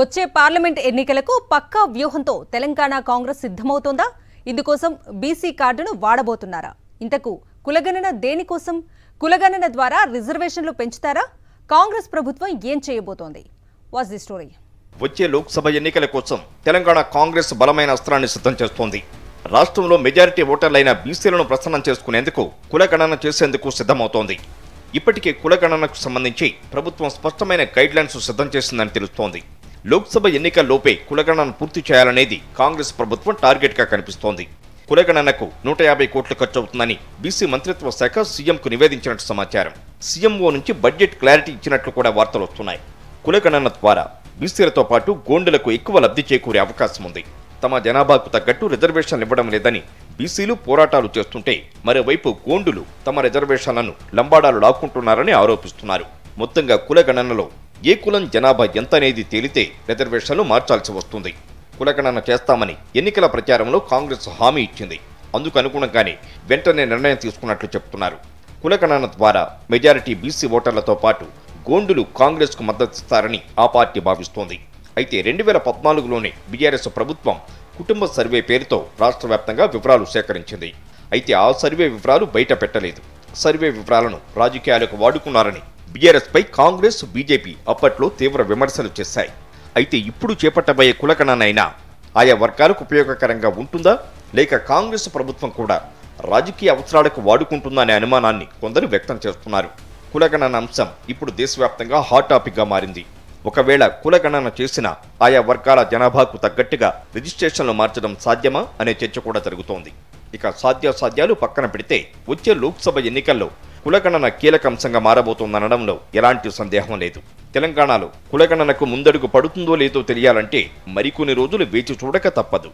వచ్చే పార్లమెంట్ ఎన్నికలకు పక్కా వ్యూహంతో తెలంగాణ కాంగ్రెస్ సిద్ధమవుతోందా ఇందుకోసం బీసీ కార్డును వాడబోతున్నారా ఇంతకు కులగణన దేనికోసం కులగణన ద్వారా రిజర్వేషన్లు పెంచుతారా కాంగ్రెస్ ప్రభుత్వం ఏం చేయబోతోంది ది స్టోరీ వచ్చే లోక్సభ ఎన్నికల కోసం తెలంగాణ కాంగ్రెస్ బలమైన అస్త్రాన్ని సిద్ధం చేస్తోంది రాష్ట్రంలో మెజారిటీ ఓటర్లైన బీసీలను ప్రసన్నం చేసుకునేందుకు కులగణన చేసేందుకు సిద్ధమవుతోంది ఇప్పటికే కులగణనకు సంబంధించి ప్రభుత్వం స్పష్టమైన గైడ్లైన్స్ సిద్ధం చేసిందని తెలుస్తోంది లోక్సభ ఎన్నికల్లోపే కులగణను పూర్తి చేయాలనేది కాంగ్రెస్ ప్రభుత్వం టార్గెట్గా కనిపిస్తోంది కులగణనకు నూట యాభై కోట్లు ఖర్చవుతుందని బీసీ మంత్రిత్వ శాఖ సీఎంకు నివేదించినట్టు సమాచారం సీఎంఓ నుంచి బడ్జెట్ క్లారిటీ ఇచ్చినట్లు కూడా వార్తలు వస్తున్నాయి కులగణన ద్వారా బీసీలతో పాటు గోండులకు ఎక్కువ లబ్ధి చేకూరే అవకాశం ఉంది తమ జనాభాకు తగ్గట్టు రిజర్వేషన్లు ఇవ్వడం లేదని బీసీలు పోరాటాలు చేస్తుంటే మరోవైపు గోండులు తమ రిజర్వేషన్లను లంబాడాలు లాక్కుంటున్నారని ఆరోపిస్తున్నారు మొత్తంగా కులగణనలో ఏ కులం జనాభా ఎంత అనేది తేలితే రిజర్వేషన్లు మార్చాల్సి వస్తుంది కులగణన చేస్తామని ఎన్నికల ప్రచారంలో కాంగ్రెస్ హామీ ఇచ్చింది అందుకు అనుగుణంగానే వెంటనే నిర్ణయం తీసుకున్నట్లు చెప్తున్నారు కులగణన ద్వారా మెజారిటీ బీసీ ఓటర్లతో పాటు గోండులు కాంగ్రెస్కు మద్దతిస్తారని ఆ పార్టీ భావిస్తోంది అయితే రెండు వేల పద్నాలుగులోనే బీఆర్ఎస్ ప్రభుత్వం కుటుంబ సర్వే పేరుతో రాష్ట్ర వ్యాప్తంగా వివరాలు సేకరించింది అయితే ఆ సర్వే వివరాలు బయట పెట్టలేదు సర్వే వివరాలను రాజకీయాలకు వాడుకున్నారని బీఆర్ఎస్పై కాంగ్రెస్ బీజేపీ అప్పట్లో తీవ్ర విమర్శలు చేశాయి అయితే ఇప్పుడు చేపట్టబోయే కులకణనైనా ఆయా వర్గాలకు ఉపయోగకరంగా ఉంటుందా లేక కాంగ్రెస్ ప్రభుత్వం కూడా రాజకీయ అవసరాలకు వాడుకుంటుందా అనే అనుమానాన్ని కొందరు వ్యక్తం చేస్తున్నారు కులగణన అంశం ఇప్పుడు దేశవ్యాప్తంగా హాట్ టాపిక్గా మారింది ఒకవేళ కులగణన చేసిన ఆయా వర్గాల జనాభాకు తగ్గట్టుగా రిజిస్ట్రేషన్లు మార్చడం సాధ్యమా అనే చర్చ కూడా జరుగుతోంది ఇక సాధ్యాసాధ్యాలు పక్కన పెడితే వచ్చే లోక్సభ ఎన్నికల్లో కులగణన కీలక అంశంగా మారబోతోందనడంలో ఎలాంటి సందేహం లేదు తెలంగాణలో కులగణనకు ముందడుగు పడుతుందో లేదో తెలియాలంటే మరికొన్ని రోజులు వేచి చూడక తప్పదు